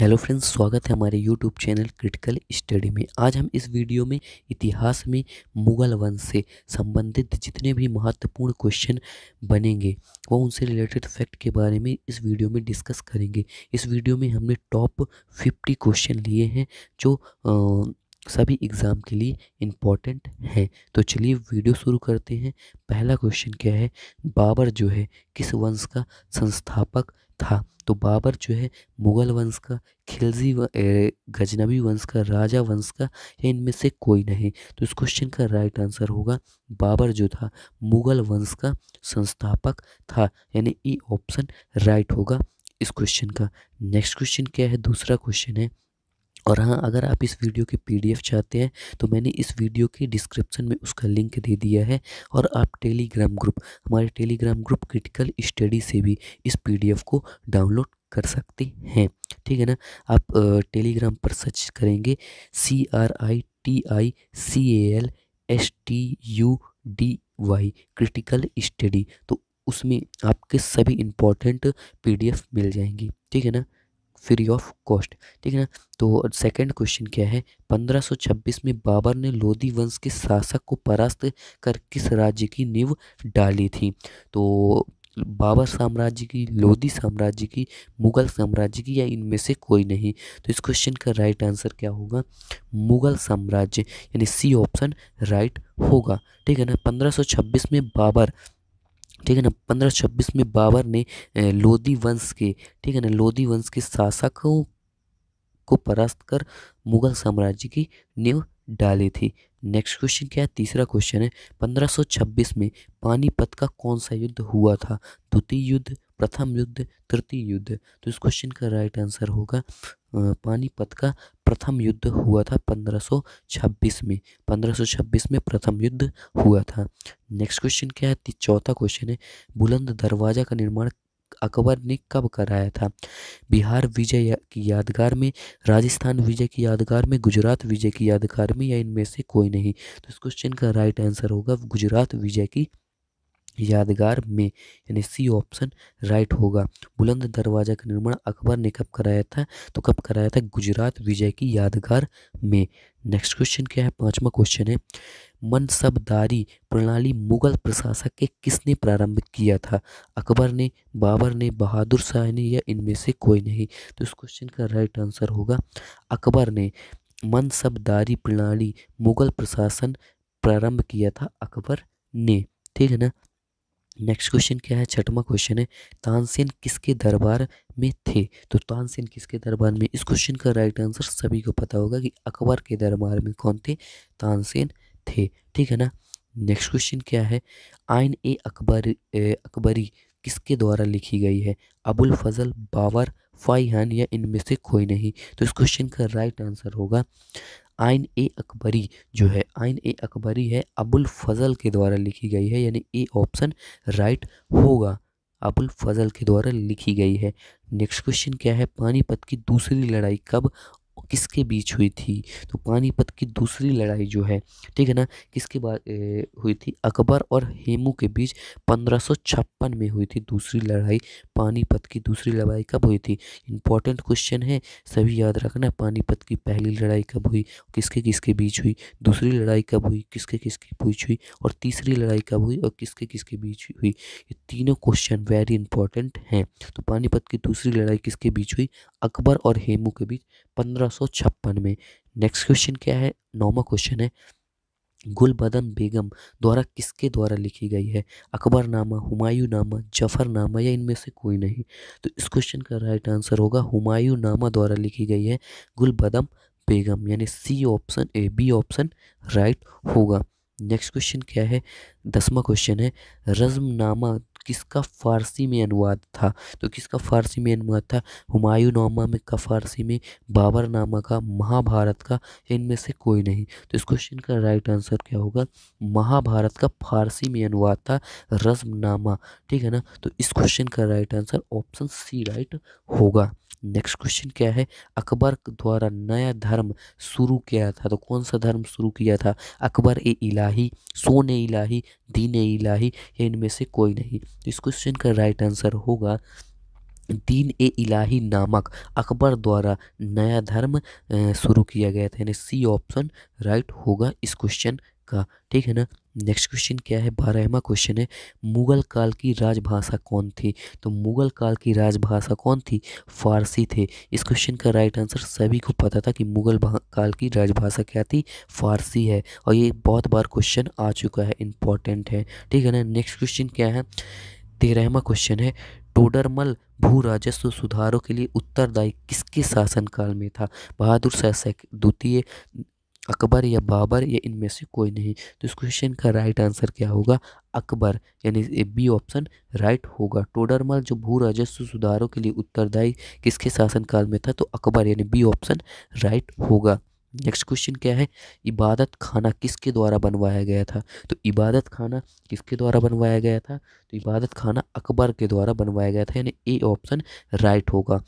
hello friends स्वागत है हमारे यूट्यूब चैनल क्रिटिकल स्टडी में आज हम इस वीडियो में इतिहास में मुगल वंश से संबंधित जितने भी महत्वपूर्ण क्वेश्चन बनेंगे वो उनसे रिलेटेड फैक्ट के बारे में इस वीडियो में डिस्कस करेंगे इस वीडियो में हमने टॉप फिफ्टी क्वेश्चन लिए हैं जो आ, सभी एग्ज़ाम के लिए इम्पॉर्टेंट हैं तो चलिए वीडियो शुरू करते हैं पहला क्वेश्चन क्या है बाबर जो है किस वंश का संस्थापक था तो बाबर जो है मुगल वंश का खिलजी गजनबी वंश का राजा वंश का या इनमें से कोई नहीं तो इस क्वेश्चन का राइट आंसर होगा बाबर जो था मुगल वंश का संस्थापक था यानी ई ऑप्शन राइट होगा इस क्वेश्चन का नेक्स्ट क्वेश्चन क्या है दूसरा क्वेश्चन है और हाँ अगर आप इस वीडियो की पीडीएफ चाहते हैं तो मैंने इस वीडियो के डिस्क्रिप्शन में उसका लिंक दे दिया है और आप टेलीग्राम ग्रुप हमारे टेलीग्राम ग्रुप क्रिटिकल स्टडी से भी इस पीडीएफ को डाउनलोड कर सकते हैं ठीक है ना आप टेलीग्राम पर सर्च करेंगे C R I T I C A L S T U D Y critical study तो उसमें आपके सभी इम्पोर्टेंट पीडीएफ मिल जाएंगी ठीक है ना फ्री ऑफ कॉस्ट ठीक है ना तो सेकंड क्वेश्चन क्या है 1526 में बाबर ने लोधी वंश के शासक को परास्त कर किस राज्य की नींव डाली थी तो बाबर साम्राज्य की लोधी साम्राज्य की मुगल साम्राज्य की या इनमें से कोई नहीं तो इस क्वेश्चन का राइट आंसर क्या होगा मुगल साम्राज्य यानी सी ऑप्शन राइट होगा ठीक है ना 1526 में बाबर ठीक है ना पंद्रह छब्बीस में बाबर ने लोधी वंश के ठीक है ना लोधी वंश के शासकों को परास्त कर मुगल साम्राज्य की नींव डाली थी नेक्स्ट क्वेश्चन क्या है तीसरा क्वेश्चन है 1526 में पानीपत का कौन सा युद्ध हुआ था द्वितीय युद्ध प्रथम युद्ध तृतीय युद्ध तो इस क्वेश्चन का राइट आंसर होगा पानीपत का प्रथम युद्ध हुआ था 1526 में 1526 में प्रथम युद्ध हुआ था नेक्स्ट क्वेश्चन क्या है चौथा क्वेश्चन है बुलंद दरवाज़ा का निर्माण अकबर ने कब कराया था बिहार विजय की यादगार में राजस्थान विजय की यादगार में गुजरात विजय की यादगार में या इनमें से कोई नहीं तो इस क्वेश्चन का राइट आंसर होगा गुजरात विजय की यादगार में यानी सी ऑप्शन राइट होगा बुलंद दरवाजा का निर्माण अकबर ने कब कराया था तो कब कराया था गुजरात विजय की यादगार में नेक्स्ट क्वेश्चन क्या है पांचवा क्वेश्चन है मनसबदारी प्रणाली मुगल प्रशासक के किसने प्रारंभ किया था अकबर ने बाबर ने बहादुर शाह ने या इनमें से कोई नहीं तो इस क्वेश्चन का राइट आंसर होगा अकबर ने मनसबदारी प्रणाली मुगल प्रशासन प्रारंभ किया था अकबर ने ठीक है ना नेक्स्ट क्वेश्चन क्या है छठवा क्वेश्चन है तानसेन किसके दरबार में थे तो तानसेन किसके दरबार में इस क्वेश्चन का राइट आंसर सभी को पता होगा कि अकबर के दरबार में कौन थे तानसेन थे ठीक है ना नेक्स्ट क्वेश्चन क्या है आइन ए अकबर अकबरी किसके द्वारा लिखी गई है अबुल फजल बावर फाइहान या इनमें से कोई नहीं तो इस क्वेश्चन का राइट आंसर होगा आइन ए अकबरी जो है आइन ए अकबरी है अबुल फजल के द्वारा लिखी गई है यानी ए ऑप्शन राइट होगा अबुल फजल के द्वारा लिखी गई है नेक्स्ट क्वेश्चन क्या है पानीपत की दूसरी लड़ाई कब किसके बीच हुई थी तो पानीपत की दूसरी लड़ाई जो है ठीक है ना किसके बाद हुई थी अकबर और हेमू के बीच पंद्रह में हुई थी दूसरी लड़ाई पानीपत की दूसरी लड़ाई कब हुई थी इंपॉर्टेंट क्वेश्चन है सभी याद रखना पानीपत की पहली लड़ाई कब हुई किसके किसके बीच हुई दूसरी लड़ाई कब हुई किसके किसके बीच हुई और तीसरी लड़ाई कब हुई और किसके किसके बीच हुई ये तीनों क्वेश्चन वेरी इंपॉर्टेंट हैं तो पानीपत की दूसरी लड़ाई किसके बीच हुई अकबर और हेमू के बीच पंद्रह में नेक्स्ट क्वेश्चन क्या है नौवा क्वेश्चन है गुलबदन बेगम द्वारा किसके द्वारा लिखी गई है अकबर नामा हुमायूं नामा जफर नामा या इनमें से कोई नहीं तो इस क्वेश्चन का राइट आंसर होगा हुमायूं नामा द्वारा लिखी गई है गुलबदम बेगम यानी C option A B option right होगा नेक्स्ट क्वेश्चन क्या है दसवा क्वेश्चन है नामा किसका फ़ारसी में अनुवाद था तो किसका फ़ारसी में अनुवाद था हुमायूं नामा में का फ़ारसी में बाबर नामा का महाभारत का इनमें से कोई नहीं तो इस क्वेश्चन का राइट आंसर क्या होगा महाभारत का फ़ारसी में अनुवाद था नामा ठीक है ना तो इस क्वेश्चन का right answer option C right होगा नेक्स्ट क्वेश्चन क्या है अकबर द्वारा नया धर्म शुरू किया था तो कौन सा धर्म शुरू किया था अकबर ए इलाही सोन इलाही दीन इलाही इनमें से कोई नहीं इस क्वेश्चन का राइट आंसर होगा दीन ए इलाही नामक अकबर द्वारा नया धर्म शुरू किया गया था यानी सी ऑप्शन राइट होगा इस क्वेश्चन का ठीक है ना नेक्स्ट क्वेश्चन क्या है बारहवा क्वेश्चन है मुगल काल की राजभाषा कौन थी तो मुगल काल की राजभाषा कौन थी फारसी थे इस क्वेश्चन का राइट आंसर सभी को पता था कि मुगल काल की राजभाषा क्या थी फारसी है और ये बहुत बार क्वेश्चन आ चुका है इंपॉर्टेंट है ठीक है ना नेक्स्ट क्वेश्चन क्या है तेरहवा क्वेश्चन है टोडरमल भू राजस्व सुधारों के लिए उत्तरदायी किसके शासनकाल में था बहादुर शाह द्वितीय अकबर या बाबर या इनमें से कोई नहीं तो इस क्वेश्चन का राइट आंसर क्या होगा अकबर यानी बी ऑप्शन राइट होगा टोडरमल जो भू राजस्व सुधारों के लिए उत्तरदायी किसके शासनकाल में था तो अकबर यानी बी ऑप्शन राइट होगा नेक्स्ट क्वेश्चन क्या है इबादत खाना किसके द्वारा बनवाया गया था तो इबादत खाना किसके द्वारा बनवाया गया था तो इबादत खाना अकबर के द्वारा बनवाया गया था यानी ए ऑप्शन राइट होगा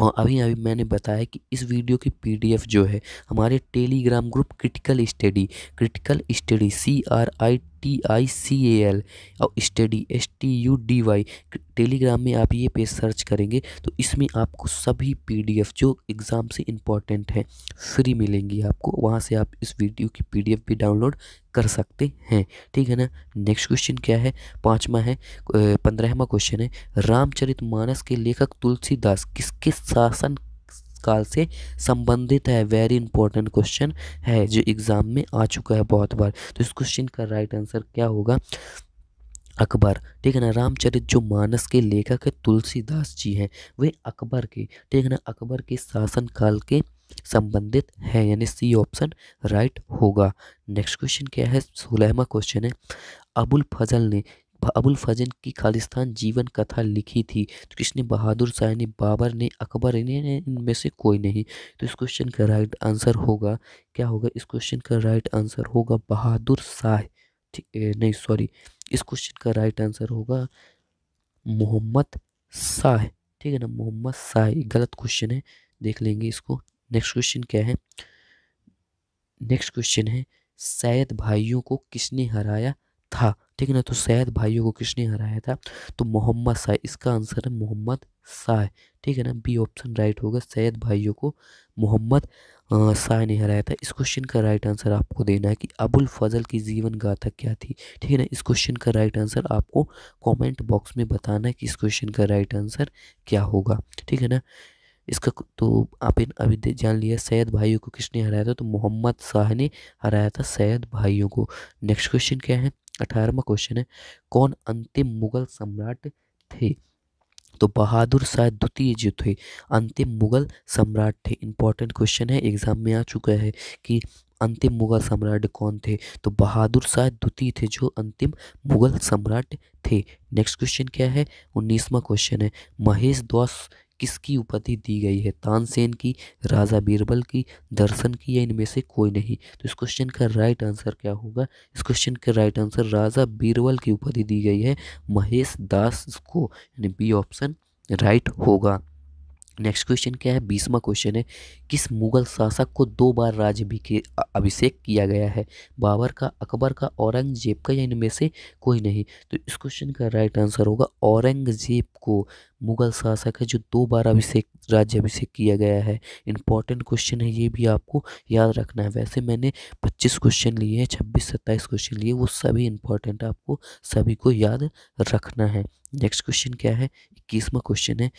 और अभी अभी मैंने बताया कि इस वीडियो की पीडीएफ जो है हमारे Telegram group critical study critical study C R I T I C A L और study S T U D Y Telegram में आप ये पेज सर्च करेंगे तो इसमें आपको सभी पीडीएफ जो एग्ज़ाम से इम्पॉर्टेंट हैं फ्री मिलेंगी आपको वहाँ से आप इस वीडियो की पीडीएफ भी डाउनलोड कर सकते हैं ठीक है ना नेक्स्ट क्वेश्चन क्या है पाँचवा है पंद्रहवा क्वेश्चन है रामचरितमानस के लेखक तुलसीदास किसके शासन काल से संबंधित है वेरी इंपॉर्टेंट क्वेश्चन है जो एग्ज़ाम में आ चुका है बहुत बार तो इस क्वेश्चन का राइट आंसर क्या होगा अकबर ठीक है ना रामचरित जो मानस के लेखक है तुलसीदास जी हैं वे अकबर के ठीक है ना अकबर के शासनकाल के संबंधित है यानी सी ऑप्शन राइट होगा नेक्स्ट क्वेश्चन क्या है सोलहवा क्वेश्चन है अबुल फजल ने अबुल फजल की खालिस्तान जीवन कथा लिखी थी तो किसने बहादुर शाह ने बाबर ने अकबर ने इनमें से कोई नहीं तो इस क्वेश्चन का राइट आंसर होगा क्या होगा इस क्वेश्चन का राइट आंसर होगा बहादुर शाह ठीक नहीं सॉरी इस क्वेश्चन का राइट आंसर होगा मोहम्मद शाह ठीक है ना मोहम्मद शाह गलत क्वेश्चन है देख लेंगे इसको नेक्स्ट क्वेश्चन क्या है नेक्स्ट क्वेश्चन है सैयद भाइयों को किसने हराया था ठीक है ना तो सैद भाइयों को किसने हराया था तो मोहम्मद शाह इसका आंसर है मोहम्मद शाह ठीक है ना बी ऑप्शन राइट होगा सैद भाइयों को मोहम्मद शाह ने हराया था इस क्वेश्चन का राइट आंसर आपको देना है कि अबुल फजल की जीवन गाथा क्या थी ठीक है ना इस क्वेश्चन का राइट आंसर आपको कमेंट बॉक्स में बताना है कि इस क्वेश्चन का राइट आंसर क्या होगा ठीक है ना इसका तो आप अभी जान लिया सैद भाइयों को किसने हराया था तो मोहम्मद शाह ने हराया था सैद भाइयों को नेक्स्ट क्वेश्चन क्या है अठारहवा क्वेश्चन है कौन अंतिम मुगल सम्राट थे तो बहादुर शाह द्वितीय जो थे अंतिम मुगल सम्राट थे इंपॉर्टेंट क्वेश्चन है एग्जाम में आ चुका है कि अंतिम मुगल सम्राट कौन थे तो बहादुर शाह द्वितीय थे जो अंतिम मुगल सम्राट थे नेक्स्ट क्वेश्चन क्या है उन्नीसवा क्वेश्चन है महेश द्वास किसकी उपाधि दी गई है तानसेन की राजा बीरबल की दर्शन की या इनमें से कोई नहीं तो इस क्वेश्चन का राइट आंसर क्या होगा इस क्वेश्चन का राइट आंसर राजा बीरबल की उपाधि दी गई है महेश दास को यानी बी ऑप्शन राइट होगा नेक्स्ट क्वेश्चन क्या है बीसवा क्वेश्चन है किस मुगल शासक को दो बार राज्य अभिषेक किया गया है बाबर का अकबर का औरंगजेब का या इनमें से कोई नहीं तो इस क्वेश्चन का राइट आंसर होगा औरंगजेब को मुगल शासक है जो दो बार अभिषेक राज्य अभिषेक किया गया है इंपॉर्टेंट क्वेश्चन है ये भी आपको याद रखना है वैसे मैंने 25 क्वेश्चन लिए हैं छब्बीस सत्ताईस क्वेश्चन लिए वो सभी इंपॉर्टेंट आपको सभी को याद रखना है नेक्स्ट क्वेश्चन क्या है इक्कीसवा क्वेश्चन है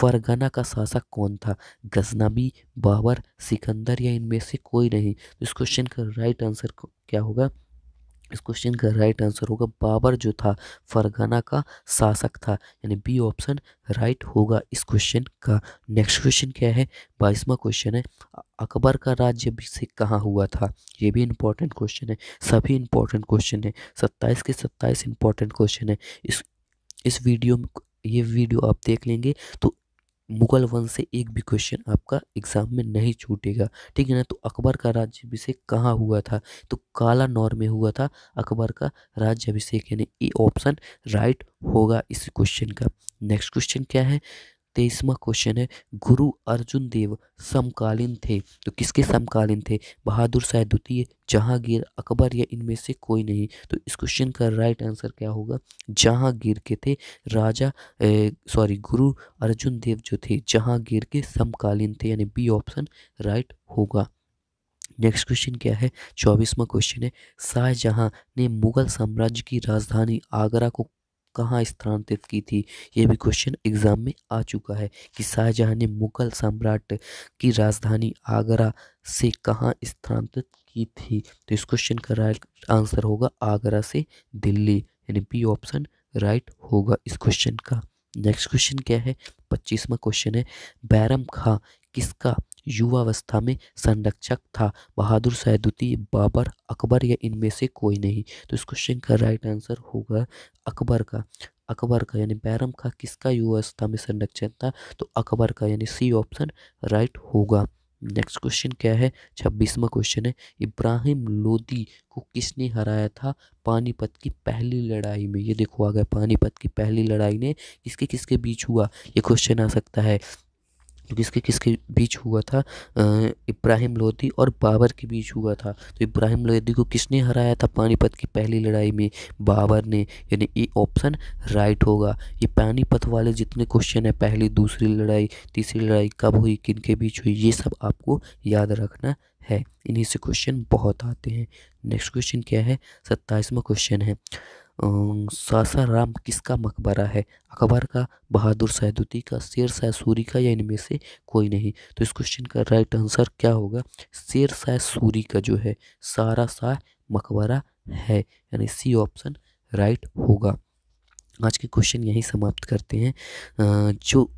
फरगाना का शासक कौन था गजनबी बाबर सिकंदर या इनमें से कोई नहीं तो इस क्वेश्चन का राइट आंसर क्या होगा इस क्वेश्चन का राइट आंसर होगा बाबर जो था फरगाना का शासक था यानी बी ऑप्शन राइट होगा इस क्वेश्चन का नेक्स्ट क्वेश्चन क्या है बाईसवा क्वेश्चन है अकबर का राज्य से कहाँ हुआ था ये भी इम्पोर्टेंट क्वेश्चन है सभी इम्पोर्टेंट क्वेश्चन है सत्ताईस के सत्ताईस इम्पोर्टेंट क्वेश्चन है इस इस वीडियो में ये वीडियो आप देख लेंगे तो मुगल वंश से एक भी क्वेश्चन आपका एग्जाम में नहीं छूटेगा ठीक है ना तो अकबर का राज्य अभिषेक कहाँ हुआ था तो काला नौर में हुआ था अकबर का राज्य अभिषेक यानी ए ऑप्शन राइट होगा इस क्वेश्चन का नेक्स्ट क्वेश्चन क्या है तेईसवा क्वेश्चन है गुरु अर्जुन देव समकालीन थे तो किसके समकालीन थे बहादुर शाह द्वितीय जहांगीर अकबर या इनमें से कोई नहीं तो इस क्वेश्चन का राइट आंसर क्या होगा जहांगीर के थे राजा सॉरी गुरु अर्जुन देव जो थे जहांगीर के समकालीन थे यानी बी ऑप्शन राइट होगा नेक्स्ट क्वेश्चन क्या है चौबीसवा क्वेश्चन है शाहजहाँ ने मुगल साम्राज्य की राजधानी आगरा को कहाँ स्थानांतरित की थी ये भी क्वेश्चन एग्जाम में आ चुका है कि शाहजहाँ ने मुगल सम्राट की राजधानी आगरा से कहाँ स्थानांतरित की थी तो इस क्वेश्चन का राइट आंसर होगा आगरा से दिल्ली यानी बी ऑप्शन राइट होगा इस क्वेश्चन का नेक्स्ट क्वेश्चन क्या है पच्चीसवा क्वेश्चन है बैरम खां किसका युवावस्था में संरक्षक था बहादुर सैदुती बाबर अकबर या इनमें से कोई नहीं तो इस क्वेश्चन का राइट आंसर होगा अकबर का अकबर का यानी बैरम का किसका युवावस्था में संरक्षक था तो अकबर का यानी सी ऑप्शन राइट होगा नेक्स्ट क्वेश्चन क्या है छब्बीसवा क्वेश्चन है इब्राहिम लोदी को किसने हराया था पानीपत की पहली लड़ाई में ये देखो आ गया पानीपत की पहली लड़ाई ने किसके किसके बीच हुआ ये क्वेश्चन आ सकता है जो किसके किसके बीच हुआ था इब्राहिम लोधी और बाबर के बीच हुआ था तो इब्राहिम लोधी को किसने हराया था पानीपत की पहली लड़ाई में बाबर ने यानी ये ऑप्शन राइट होगा ये पानीपत वाले जितने क्वेश्चन है पहली दूसरी लड़ाई तीसरी लड़ाई कब हुई किन के बीच हुई ये सब आपको याद रखना है इन्हीं से क्वेश्चन बहुत आते हैं नेक्स्ट क्वेश्चन क्या है सत्ताईसवा क्वेश्चन है अं, सासाराम किसका मकबरा है अकबर का बहादुर सैदुती का शेर शाह सूरी का या इनमें से कोई नहीं तो इस क्वेश्चन का राइट आंसर क्या होगा शेर शाह सूरी का जो है सारा शाह मकबरा है यानी सी ऑप्शन राइट होगा आज के क्वेश्चन यहीं समाप्त करते हैं अं, जो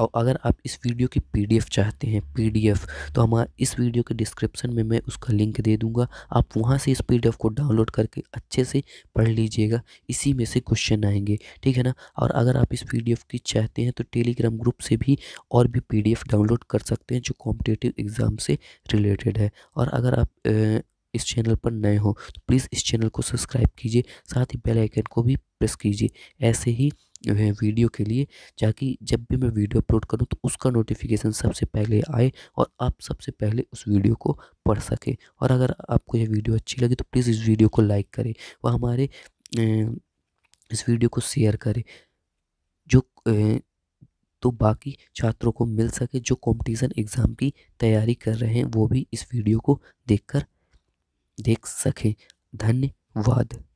और अगर आप इस वीडियो की पीडीएफ चाहते हैं पीडीएफ तो हमारा इस वीडियो के डिस्क्रिप्शन में मैं उसका लिंक दे दूंगा आप वहाँ से इस पीडीएफ को डाउनलोड करके अच्छे से पढ़ लीजिएगा इसी में से क्वेश्चन आएंगे ठीक है ना और अगर आप इस पी की चाहते हैं तो टेलीग्राम ग्रुप से भी और भी पी डाउनलोड कर सकते हैं जो कॉम्पिटेटिव एग्ज़ाम से रिलेटेड है और अगर आप ए, इस चैनल पर नए हो तो प्लीज़ इस चैनल को सब्सक्राइब कीजिए साथ ही बेल आइकन को भी प्रेस कीजिए ऐसे ही हैं वीडियो के लिए ताकि जब भी मैं वीडियो अपलोड करूँ तो उसका नोटिफिकेशन सबसे पहले आए और आप सबसे पहले उस वीडियो को पढ़ सकें और अगर आपको यह वीडियो अच्छी लगी तो प्लीज़ इस वीडियो को लाइक करें व हमारे इस वीडियो को शेयर करें जो तो बाकी छात्रों को मिल सके जो कंपटीशन एग्ज़ाम की तैयारी कर रहे हैं वो भी इस वीडियो को देखकर देख सकें धन्यवाद